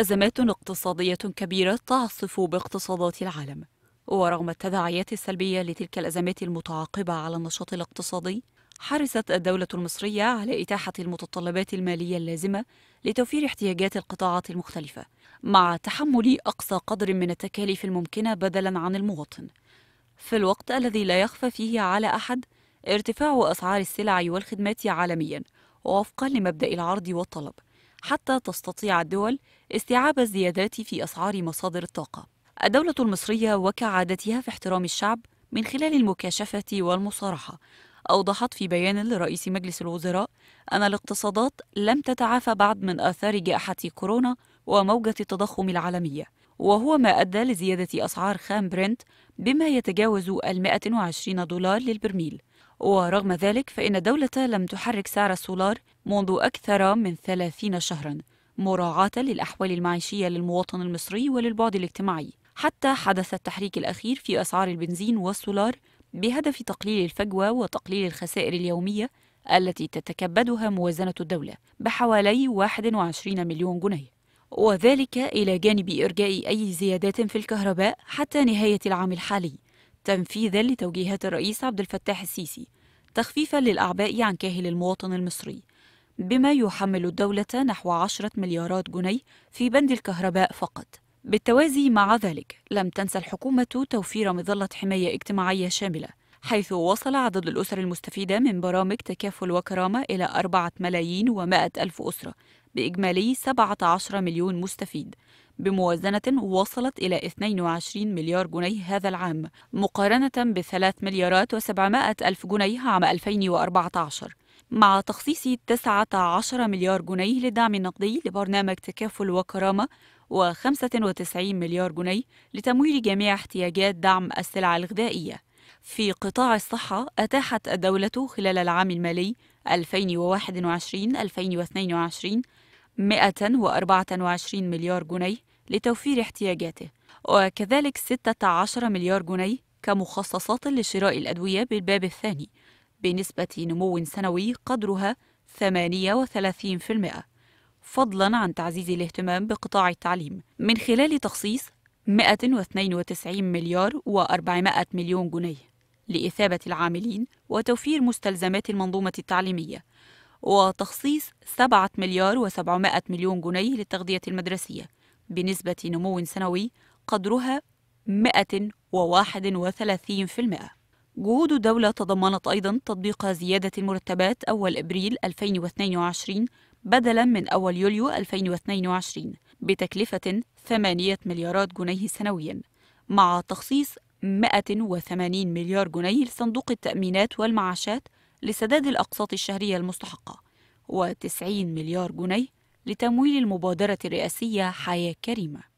أزمات اقتصادية كبيرة تعصف باقتصادات العالم ورغم التداعيات السلبية لتلك الأزمات المتعاقبة على النشاط الاقتصادي حرصت الدولة المصرية على إتاحة المتطلبات المالية اللازمة لتوفير احتياجات القطاعات المختلفة مع تحمل أقصى قدر من التكاليف الممكنة بدلا عن المواطن في الوقت الذي لا يخفى فيه على أحد ارتفاع أسعار السلع والخدمات عالميا وفقا لمبدأ العرض والطلب حتى تستطيع الدول استيعاب الزيادات في أسعار مصادر الطاقة. الدولة المصرية وكعادتها في احترام الشعب من خلال المكاشفة والمصارحة أوضحت في بيان لرئيس مجلس الوزراء أن الاقتصادات لم تتعافى بعد من آثار جائحة كورونا وموجة التضخم العالمية وهو ما أدى لزيادة أسعار خام برنت بما يتجاوز ال 120 دولار للبرميل ورغم ذلك فإن الدولة لم تحرك سعر السولار منذ أكثر من ثلاثين شهرا مراعاة للأحوال المعيشية للمواطن المصري وللبعد الاجتماعي حتى حدث التحريك الأخير في أسعار البنزين والسولار بهدف تقليل الفجوة وتقليل الخسائر اليومية التي تتكبدها موازنة الدولة بحوالي 21 مليون جنيه وذلك إلى جانب إرجاء أي زيادات في الكهرباء حتى نهاية العام الحالي تنفيذا لتوجيهات الرئيس عبد الفتاح السيسي تخفيفا للأعباء عن كاهل المواطن المصري بما يحمل الدولة نحو 10 مليارات جنيه في بند الكهرباء فقط بالتوازي مع ذلك لم تنسى الحكومة توفير مظلة حماية اجتماعية شاملة حيث وصل عدد الأسر المستفيدة من برامج تكافل وكرامة إلى أربعة ملايين ومائة ألف أسرة بإجمالي 17 مليون مستفيد بموازنة وصلت إلى 22 مليار جنيه هذا العام مقارنة ب 3 مليارات و700 ألف جنيه عام 2014 مع تخصيص 19 مليار جنيه للدعم النقدي لبرنامج تكافل وكرامة و95 مليار جنيه لتمويل جميع احتياجات دعم السلع الغذائية في قطاع الصحة أتاحت الدولة خلال العام المالي 2021 2022 124 مليار جنيه لتوفير احتياجاته وكذلك 16 مليار جنيه كمخصصات لشراء الأدوية بالباب الثاني بنسبة نمو سنوي قدرها 38% فضلا عن تعزيز الاهتمام بقطاع التعليم من خلال تخصيص 192 مليار و400 مليون جنيه لإثابة العاملين وتوفير مستلزمات المنظومة التعليمية وتخصيص 7 مليار و700 مليون جنيه للتغذية المدرسية بنسبة نمو سنوي قدرها 131%. جهود الدولة تضمنت أيضا تطبيق زيادة المرتبات أول إبريل 2022 بدلا من أول يوليو 2022 بتكلفة 8 مليارات جنيه سنويا مع تخصيص 180 مليار جنيه لصندوق التأمينات والمعاشات لسداد الأقساط الشهرية المستحقة و90 مليار جنيه لتمويل المبادرة الرئاسية حياة كريمة